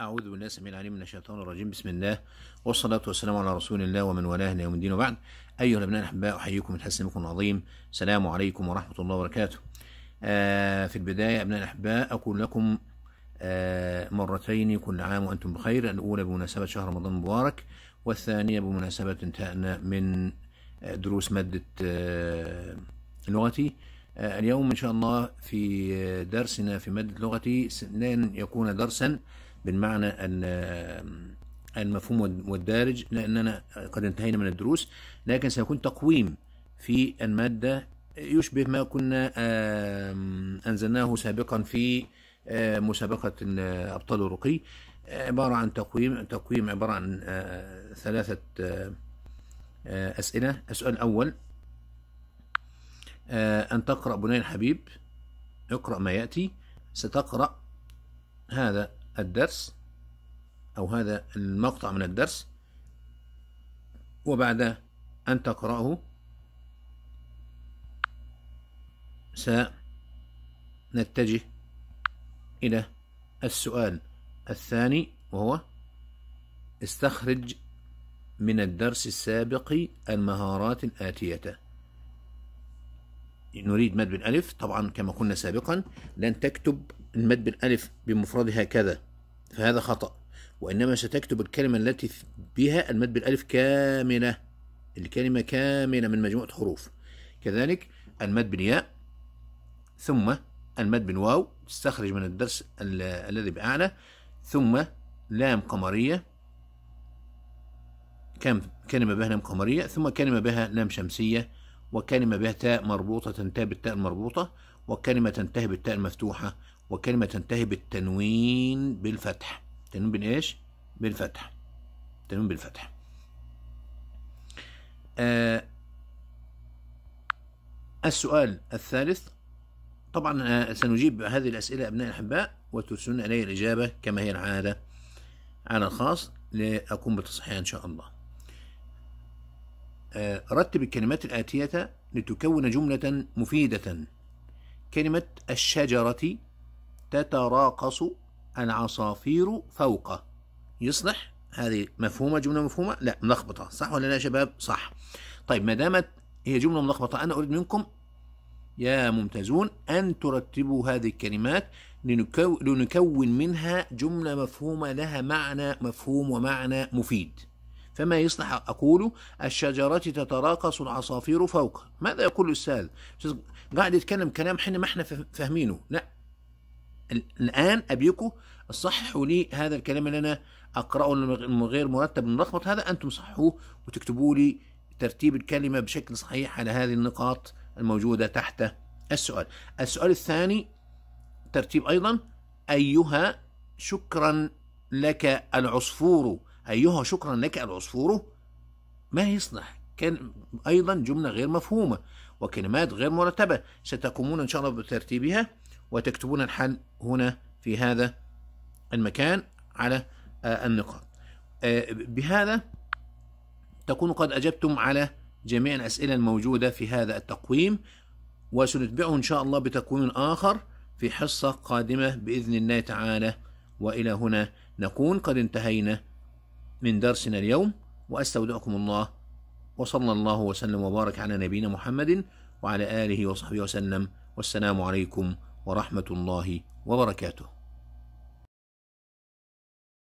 أعوذ بالله سميع العليم من الشيطان الرجيم بسم الله والصلاة والسلام على رسول الله ومن والاه إلى يوم الدين وبعد أيها الأبناء الأحباء أحييكم من حسن العظيم السلام عليكم ورحمة الله وبركاته آه في البداية أبناء الأحباء أقول لكم آه مرتين كل عام وأنتم بخير الأولى بمناسبة شهر رمضان المبارك والثانية بمناسبة انتهائنا من آه، دروس مادة آه لغتي آه، اليوم إن شاء الله في آه، درسنا في مادة لغتي لن يكون درسا بالمعنى أن المفهوم والدارج لأننا قد انتهينا من الدروس لكن سيكون تقويم في المادة يشبه ما كنا أنزلناه سابقا في آه، مسابقة آه، أبطال الرقي عبارة عن تقويم تقويم عبارة عن آه، ثلاثة أسئلة السؤال الأول أن تقرأ بني الحبيب اقرأ ما يأتي ستقرأ هذا الدرس أو هذا المقطع من الدرس وبعد أن تقرأه سنتجه إلى السؤال الثاني وهو استخرج من الدرس السابق المهارات الآتية نريد مد بالألف طبعا كما قلنا سابقا لن تكتب المد بالألف بمفردها كذا فهذا خطأ وإنما ستكتب الكلمة التي بها المد بالألف كاملة الكلمة كاملة من مجموعة حروف كذلك المد بالياء ثم المد بالواو تستخرج من الدرس الذي بأعلى ثم لام قمرية كم كلمة بها لام قمرية ثم كلمة بها لام شمسية وكلمة بها تاء مربوطة تنتهي بالتاء المربوطة وكلمة تنتهي بالتاء المفتوحة وكلمة تنتهي بالتنوين بالفتح تنوين بالإيش؟ بالفتح تنوين بالفتح آه السؤال الثالث طبعا آه، سنجيب هذه الأسئلة أبناء الأحباء وترسلون إلي الإجابة كما هي العادة على الخاص لأقوم بتصحيحها إن شاء الله آه، رتب الكلمات الآتية لتكون جملة مفيدة كلمة الشجرة تتراقص العصافير فوقه يصلح هذه مفهومه جمله مفهومه لا ملخبطه صح ولا لا يا شباب صح طيب ما دامت هي جمله ملخبطه انا اريد منكم يا ممتازون ان ترتبوا هذه الكلمات لنكو لنكون منها جمله مفهومه لها معنى مفهوم ومعنى مفيد فما يصلح أقول الشجرة تتراقص العصافير فوقها ماذا يقول الأستاذ قاعد يتكلم كلام حين ما احنا فاهمينه لا الآن أبيكم صححوا لي هذا الكلام اللي أنا أقرأه غير مرتب ملخبط هذا أنتم صححوه وتكتبوا لي ترتيب الكلمة بشكل صحيح على هذه النقاط الموجودة تحت السؤال السؤال الثاني ترتيب أيضا أيها شكرا لك العصفور أيها شكرا لك العصفور ما يصلح كان أيضا جملة غير مفهومة وكلمات غير مرتبة ستقومون إن شاء الله بترتيبها وتكتبون الحل هنا في هذا المكان على آه، النقاط آه، بهذا تكونوا قد أجبتم على جميع الأسئلة الموجودة في هذا التقويم وسنتبعه إن شاء الله بتقويم آخر في حصة قادمة بإذن الله تعالى وإلى هنا نكون قد انتهينا من درسنا اليوم وأستودعكم الله وصلى الله وسلم وبارك على نبينا محمد وعلى آله وصحبه وسلم والسلام عليكم ورحمه الله وبركاته